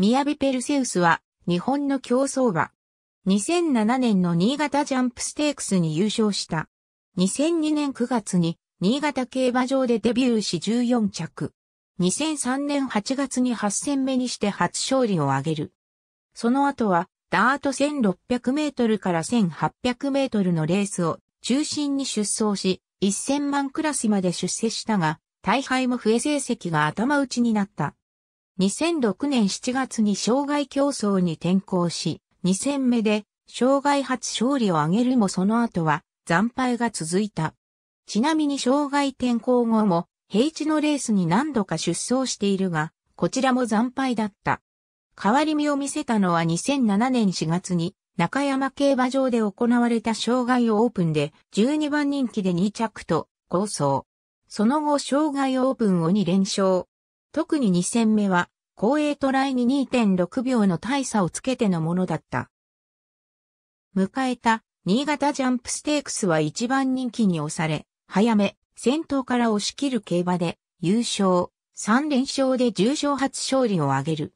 宮ビ・ペルセウスは、日本の競走馬。2007年の新潟ジャンプステークスに優勝した。2002年9月に、新潟競馬場でデビューし14着。2003年8月に8戦目にして初勝利を挙げる。その後は、ダート1600メートルから1800メートルのレースを中心に出走し、1000万クラスまで出世したが、大敗も増え成績が頭打ちになった。2006年7月に障害競争に転向し、2戦目で障害初勝利を挙げるもその後は惨敗が続いた。ちなみに障害転向後も平地のレースに何度か出走しているが、こちらも惨敗だった。変わり身を見せたのは2007年4月に中山競馬場で行われた障害オープンで12番人気で2着と構想。その後障害オープンを2連勝。特に2戦目は、後衛トライに2.6秒の大差をつけてのものだった。迎えた、新潟ジャンプステークスは一番人気に押され、早め、先頭から押し切る競馬で、優勝、3連勝で重賞初勝利を挙げる。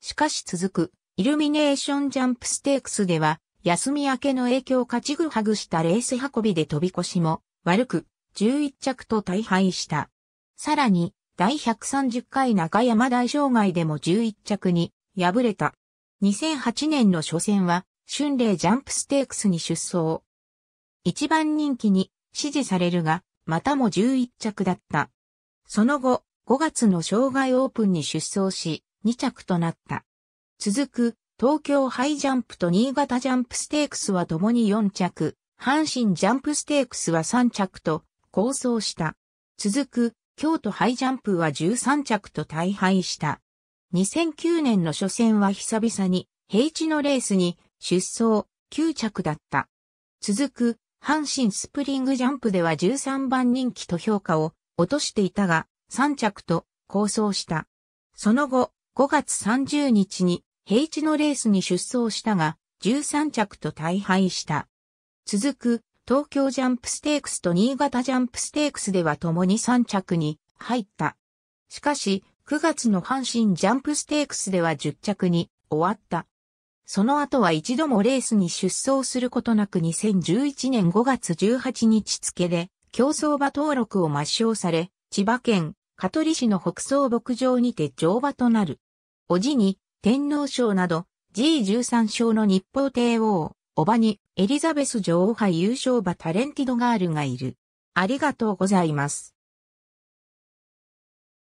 しかし続く、イルミネーションジャンプステークスでは、休み明けの影響勝ちぐはぐしたレース運びで飛び越しも、悪く、11着と大敗した。さらに、第130回中山大障害でも11着に敗れた。2008年の初戦は、春麗ジャンプステークスに出走。一番人気に支持されるが、またも11着だった。その後、5月の障害オープンに出走し、2着となった。続く、東京ハイジャンプと新潟ジャンプステークスは共に4着、阪神ジャンプステークスは3着と、構想した。続く、京都ハイジャンプは13着と大敗した。2009年の初戦は久々に平地のレースに出走9着だった。続く阪神スプリングジャンプでは13番人気と評価を落としていたが3着と構想した。その後5月30日に平地のレースに出走したが13着と大敗した。続く東京ジャンプステークスと新潟ジャンプステークスでは共に3着に入った。しかし、9月の阪神ジャンプステークスでは10着に終わった。その後は一度もレースに出走することなく2011年5月18日付で競走馬登録を抹消され、千葉県香取市の北総牧場にて乗馬となる。おじに天皇賞など G13 賞の日報帝王、おばにエリザベス女王杯優勝馬タレンティドガールがいる。ありがとうございます。